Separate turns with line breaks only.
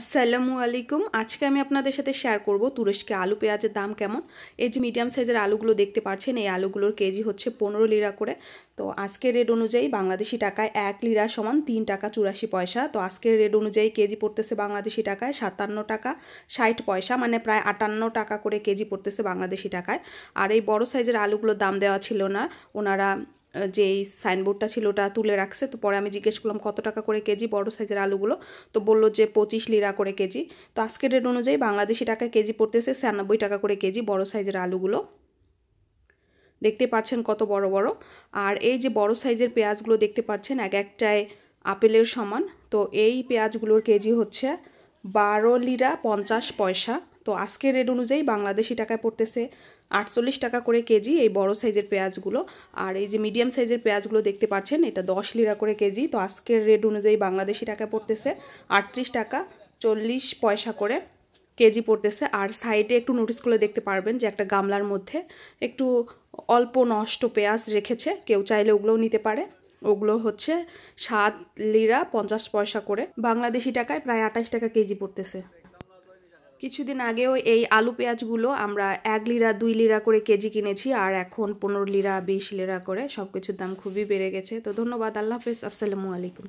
আসসালামু আলাইকুম আজকে আমি আপনাদের সাথে শেয়ার করব তুরস্কে আলু পেঁয়াজের দাম কেমন এই যে মিডিয়াম সাইজের আলুগুলো দেখতে পাচ্ছেন এই আলুগুলোর কেজি হচ্ছে পনেরো লিরা করে তো আজকের রেট অনুযায়ী বাংলাদেশি টাকায় এক লিরা সমান তিন টাকা চুরাশি পয়সা তো আজকের রেট অনুযায়ী কেজি পড়তেছে বাংলাদেশি টাকায় সাতান্ন টাকা ষাট পয়সা মানে প্রায় আটান্ন টাকা করে কেজি পড়তেছে বাংলাদেশি টাকায় আর এই বড় সাইজের আলুগুলোর দাম দেওয়া ছিল না ওনারা যেই সাইনবোর্ডটা ছিল ওটা তুলে রাখছে তো পরে আমি জিজ্ঞেস করলাম কত টাকা করে কেজি বড় সাইজের আলুগুলো তো বললো যে পঁচিশ লিরা করে কেজি তো আজকের ডেট অনুযায়ী বাংলাদেশি টাকা কেজি পড়তেছে ছিয়ানব্বই টাকা করে কেজি বড় সাইজের আলুগুলো দেখতে পাচ্ছেন কত বড় বড় আর এই যে বড় সাইজের পেঁয়াজগুলো দেখতে পাচ্ছেন এক একটায় আপেলের সমান তো এই পেঁয়াজগুলোর কেজি হচ্ছে বারো লিরা পঞ্চাশ পয়সা তো আজকের রেট অনুযায়ী বাংলাদেশি টাকায় পড়তেছে আটচল্লিশ টাকা করে কেজি এই বড় সাইজের পেঁয়াজগুলো আর এই যে মিডিয়াম সাইজের পেঁয়াজগুলো দেখতে পাচ্ছেন এটা দশ লিরা করে কেজি তো আজকের রেট অনুযায়ী বাংলাদেশি টাকা পড়তেছে আটত্রিশ টাকা চল্লিশ পয়সা করে কেজি পড়তেছে আর সাইডে একটু নোটিস করলে দেখতে পারবেন যে একটা গামলার মধ্যে একটু অল্প নষ্ট পেঁয়াজ রেখেছে কেউ চাইলে ওগুলোও নিতে পারে ওগুলো হচ্ছে সাত লিরা পঞ্চাশ পয়সা করে বাংলাদেশি টাকায় প্রায় আঠাশ টাকা কেজি পড়তেছে কিছুদিন আগেও এই আলু পেঁয়াজগুলো আমরা এক লিরা দুই লিরা করে কেজি কিনেছি আর এখন পনেরো লিরা বিশ লিরা করে সব কিছুর দাম খুবই বেড়ে গেছে তো ধন্যবাদ আল্লাহ হাফিজ আসসালামু আলাইকুম